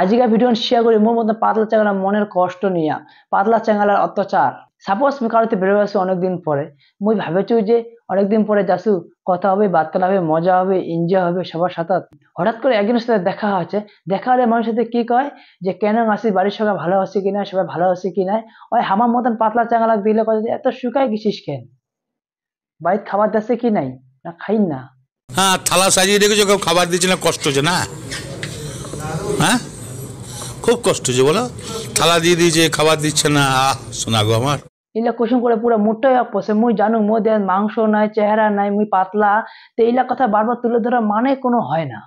আজকের video share করি মোর মতন পাতলা চাঙ্গালার মনের কষ্ট নিয়া পাতলা চাঙ্গালার অত্যাচার সাপোজ আমি কারোতে বেরোবে আসি অনেকদিন পরে মুই ভাবেছি যে অনেকদিন পরে যাসু কথা হবে বার্তালা হবে মজা হবে এনজয় হবে সবার সাথে হঠাৎ করে একজনের সাথে দেখা আছে দেখা হলে মানুষের সাথে কী কয় যে কেন আসি বাড়ির সবাই ভালো আছে কি না সবাই ভালো আছে কি না ওই হামার মতন পাতলা চাঙ্গালাক দিলে কথা এত শুকায় গেছিস কেন বাড়ির খাবার দাসে কি নাই না খাই না হ্যাঁ থালা সাজিয়ে রেখেছো খাবার দিচ্ছে না কষ্ট হচ্ছে না হ্যাঁ খুব কষ্ট যে বলো থালা দিয়ে দিয়েছে খাবার দিচ্ছে না আহ শোনা গো আমার এগুলা কোশন করে পুরো মুঠটাই অপ পড়ছে মুই জানু মো দে মাংস নাই চেহারা নাই মুই পাতলা তো এইলা কথা বারবার তুলে ধরা মানে কোনো হয় না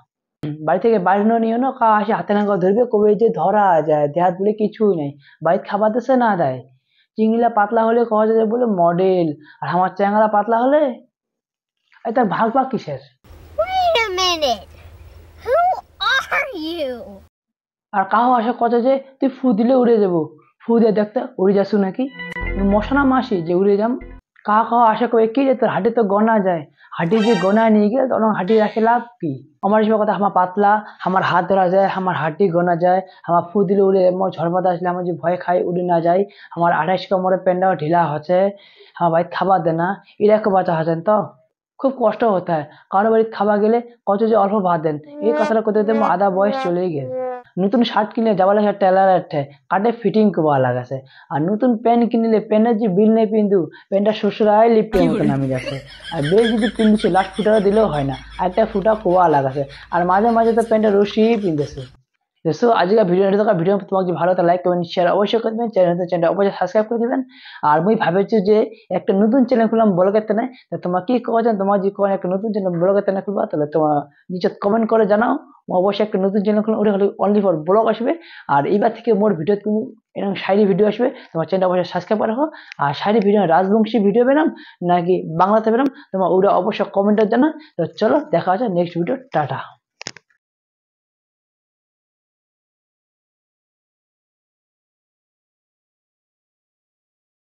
বাড়ি থেকে বাড়ি না নিও না কা আসে হাতে নাঙ্গা ধরবে কবে যে ধরা যায় দেহাত বলে কিছুই নাই বাড়িতে খাবার দেশে না দেয় চিংলা পাতলা হলে কওয়া যায় বলে মডেল আর আমার চ্যাংরা পাতলা হলে এটা ভাগ ভাগ কিসের Wait a minute. আর কাহো আশা কথা যে তুই ফু দিলে উড়ে যাবো ফু দিয়ে দেখতে উড়ে যাস নাকি মশানা মাসি যে উড়ে যাম কাহ কাহ আশা করে কি যে তোর হাটি তো গনা যায় হাটি যে গনা নিয়ে গেলে তখন হাঁটি রাখে লাভ কি আমার সব কথা আমার পাতলা আমার হাত ধরা যায় আমার হাটি গনা যায় আমার ফু দিলে উড়ে আমার ঝড়পাতা আসলে আমার যে ভয় খাই উড়ে না যায় আমার আঠাশ কোমরে প্যান্ডাও ঢিলা হচ্ছে আমার বাড়ির খাবার দেয় না একটু বাঁচা হচ্ছেন তো খুব কষ্ট হতে হয় কারো বাড়ির খাবার গেলে কত যে অল্প ভাত দেন এই কথাটা করতে করতে আমার আধা বয়স চলেই গেল নতুন শার্ট কিনলে যাওয়া লাগে টেলার আঠে কাটে ফিটিং কোয়া লাগাছে আর নতুন প্যান্ট কিনলে প্যান্টের যে বিল নেই পিন্ধু প্যান্টটা শ্বশুরায় লিপটের মতো নামে যাচ্ছে আর বেশ যদি পিন্দিছে লাস্ট ফুটা দিলেও হয় না আর একটা ফুটা কোয়া লাগাছে আর মাঝে মাঝে তো প্যান্টটা রশিই পিন্ধেছে দোস্তো আজকে ভিডিও থাকা ভিডিও তোমাকে ভালো লাগে লাইক কমেন্ট শেয়ার অবশ্যই করে দেবেন চ্যানেল চ্যানেলটা অবশ্যই সাবস্ক্রাইব করে দেবেন আর আমি ভাবেছি যে একটা নতুন চ্যানেল খুললাম বলো করতে নাই তো তোমার কি করছেন তোমার যে কোনো একটা নতুন চ্যানেল বলো করতে না খুলবা তাহলে তোমার নিচে কমেন্ট করে জানাও অবশ্যই একটা নতুন চ্যানেল খুললাম ওটা হলে অনলি ফর ব্লগ আসবে আর এইবার থেকে মোর ভিডিও তুমি এরকম শাড়ি ভিডিও আসবে তোমার চ্যানেল অবশ্যই সাবস্ক্রাইব করা হোক আর শাড়ি ভিডিও রাজবংশী ভিডিও বেরাম নাকি বাংলাতে বেরাম তোমার ওটা অবশ্যই কমেন্টে জানা তো চলো দেখা হচ্ছে নেক্সট ভিডিও টাটা